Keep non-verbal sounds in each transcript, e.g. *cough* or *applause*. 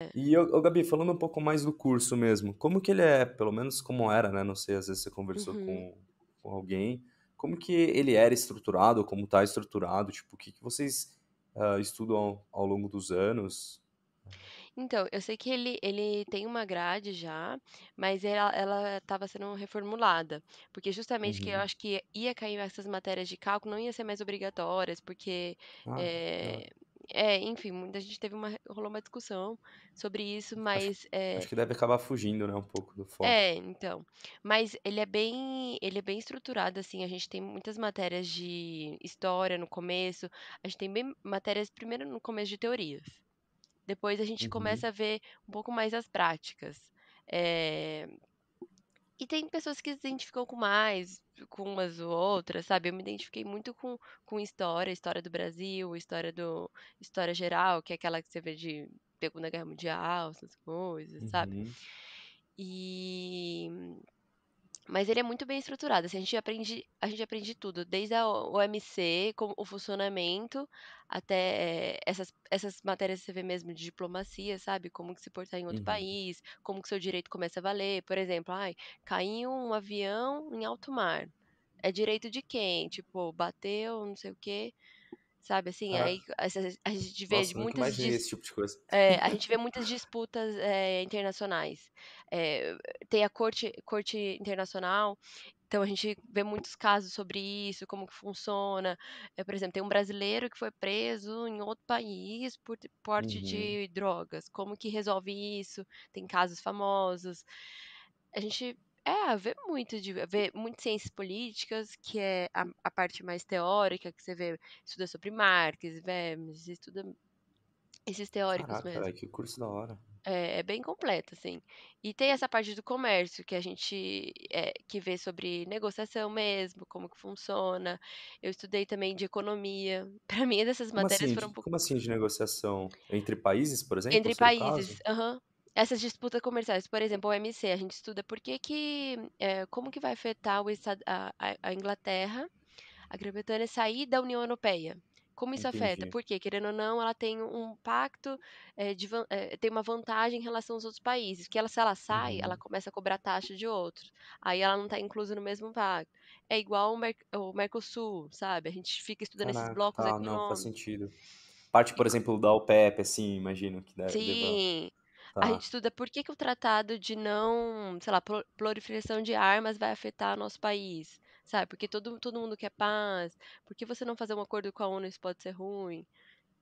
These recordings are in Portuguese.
É. E, o Gabi, falando um pouco mais do curso mesmo, como que ele é, pelo menos como era, né? Não sei, às vezes você conversou uhum. com, com alguém, como que ele era estruturado, como está estruturado, tipo, o que, que vocês uh, estudam ao, ao longo dos anos? Então, eu sei que ele, ele tem uma grade já, mas ela estava sendo reformulada. Porque justamente uhum. que eu uhum. acho que ia cair essas matérias de cálculo, não ia ser mais obrigatórias, porque ah, é, é, enfim, muita gente teve uma. rolou uma discussão sobre isso, mas. Acho, é... acho que deve acabar fugindo, né, um pouco do foco. É, então. Mas ele é bem. Ele é bem estruturado, assim. A gente tem muitas matérias de história no começo. A gente tem bem matérias primeiro no começo de teorias. Depois a gente uhum. começa a ver um pouco mais as práticas. É, e tem pessoas que se identificam com mais, com umas ou outras, sabe? Eu me identifiquei muito com, com história, história do Brasil, história do história geral, que é aquela que você vê de Segunda Guerra Mundial, essas coisas, uhum. sabe? E mas ele é muito bem estruturado, assim, a gente aprende, a gente aprende tudo, desde a OMC, como o funcionamento, até essas, essas matérias que você vê mesmo de diplomacia, sabe? Como que se portar em outro uhum. país, como que seu direito começa a valer, por exemplo, ai, caiu um avião em alto mar. É direito de quem? Tipo, bateu, não sei o quê. Sabe assim, ah, aí a, gente vê nossa, muitas dis... tipo é, a gente vê muitas disputas é, internacionais. É, tem a corte, corte internacional, então a gente vê muitos casos sobre isso, como que funciona. Eh, por exemplo, tem um brasileiro que foi preso em outro país por porte uhum. de drogas. Como que resolve isso? Tem casos famosos. A gente é, vê muito de ver muitas ciências políticas, que é a, a, parte mais teórica, que você vê, estuda sobre Marx, Vermes, estuda esses teóricos Caraca, mesmo. Cara, que curso da hora. É, é, bem completo, assim. E tem essa parte do comércio, que a gente é, que vê sobre negociação mesmo, como que funciona. Eu estudei também de economia. *laughs* Para mim, essas matérias assim, foram um pouco... Como assim de negociação? Entre países, por exemplo? Entre países, aham. Uhum essas disputas comerciais, por exemplo, o MC, a gente estuda por que que, é, como que vai afetar o estado, a, a Inglaterra, a Grã-Bretanha sair da União Europeia. Como isso Entendi. afeta? Porque, querendo ou não, ela tem um pacto, é, de, é, tem uma vantagem em relação aos outros países. Que ela, se ela sai, uhum. ela começa a cobrar taxa de outros. Aí ela não está inclusa no mesmo pacto. É igual o, Mer o Mercosul, sabe? A gente fica estudando Caraca, esses blocos tá, econômicos. Não, faz sentido. Parte, por exemplo, da OPEP, assim, imagino que deve. Sim. Deva Tá. A gente estuda por que, que o tratado de não, sei lá, proliferação de armas vai afetar nosso país, sabe? Porque todo, todo mundo quer paz, por que você não fazer um acordo com a ONU isso pode ser ruim,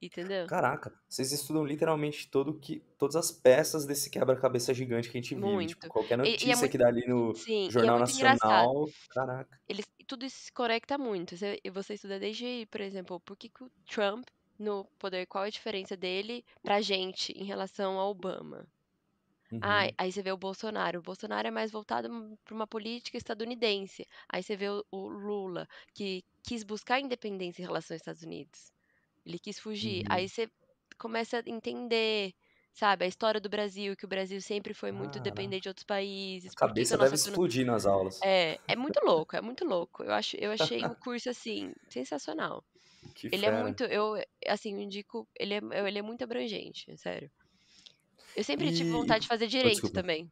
entendeu? Caraca, vocês estudam literalmente todo que, todas as peças desse quebra-cabeça gigante que a gente muito. vive, tipo, qualquer notícia e, e é que dá ali no Sim, é Jornal é Nacional, engraçado. caraca. Eles, tudo isso se conecta muito, você, você estuda desde, por exemplo, por que, que o Trump no poder, qual é a diferença dele pra gente em relação ao Obama. Uhum. Ah, aí você vê o Bolsonaro. O Bolsonaro é mais voltado para uma política estadunidense. Aí você vê o, o, Lula, que quis buscar independência em relação aos Estados Unidos. Ele quis fugir. Uhum. Aí você começa a entender, sabe, a história do Brasil, que o Brasil sempre foi muito ah, dependente de outros países. A cabeça deve explodir nas aulas. É, é muito louco, é muito louco. Eu, acho, eu achei o um curso, assim, sensacional. Que ele é fera. é muito, eu, assim, eu indico, ele é, ele é muito abrangente, sério. Eu sempre e... tive vontade de fazer direito oh, também.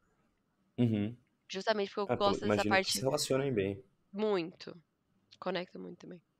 Uhum. Justamente porque eu ah, gosto dessa parte. Que se relacionem bem. Muito. Conecta muito também.